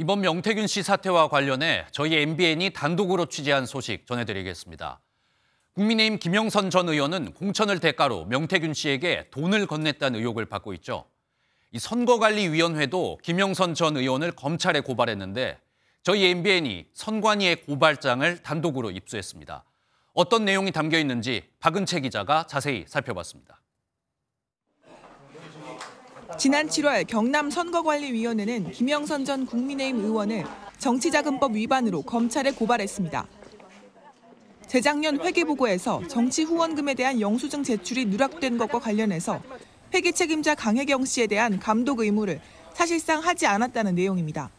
이번 명태균 씨 사태와 관련해 저희 MBN이 단독으로 취재한 소식 전해드리겠습니다. 국민의힘 김영선 전 의원은 공천을 대가로 명태균 씨에게 돈을 건넸다는 의혹을 받고 있죠. 이 선거관리위원회도 김영선 전 의원을 검찰에 고발했는데 저희 MBN이 선관위의 고발장을 단독으로 입수했습니다. 어떤 내용이 담겨 있는지 박은채 기자가 자세히 살펴봤습니다. 지난 7월 경남 선거관리위원회는 김영선 전 국민의힘 의원을 정치자금법 위반으로 검찰에 고발했습니다. 재작년 회계보고에서 정치 후원금에 대한 영수증 제출이 누락된 것과 관련해서 회계 책임자 강혜경 씨에 대한 감독 의무를 사실상 하지 않았다는 내용입니다.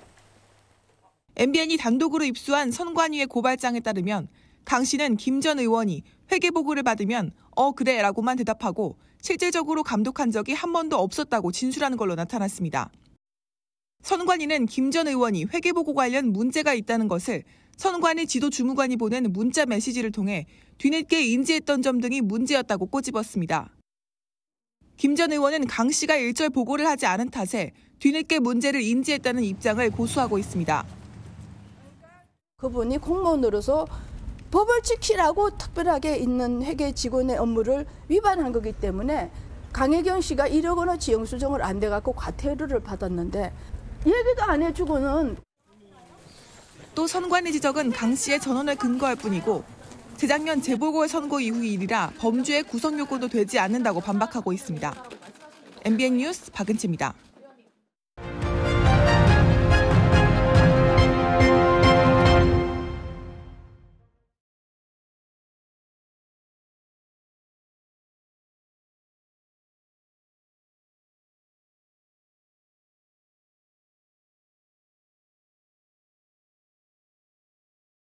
MBN이 단독으로 입수한 선관위의 고발장에 따르면 강 씨는 김 전 의원이 회계 보고를 받으면 어 그래 라고만 대답하고 실제적으로 감독한 적이 한 번도 없었다고 진술하는 걸로 나타났습니다. 선관위는 김 전 의원이 회계 보고 관련 문제가 있다는 것을 선관위 지도 주무관이 보낸 문자 메시지를 통해 뒤늦게 인지했던 점 등이 문제였다고 꼬집었습니다. 김 전 의원은 강 씨가 일절 보고를 하지 않은 탓에 뒤늦게 문제를 인지했다는 입장을 고수하고 있습니다. 그분이 공무원으로서 법을 지키라고 특별하게 있는 회계 직원의 업무를 위반한 거기 때문에 강혜경 씨가 1억 원어 지형 수정을 안돼 갖고 과태료를 받았는데 얘기도 안 해주고는 또 선관위 지적은 강 씨의 전원을 근거할 뿐이고 재작년 재보궐 선거 이후 일이라 범죄의 구성 요건도 되지 않는다고 반박하고 있습니다. MBN 뉴스 박은채입니다.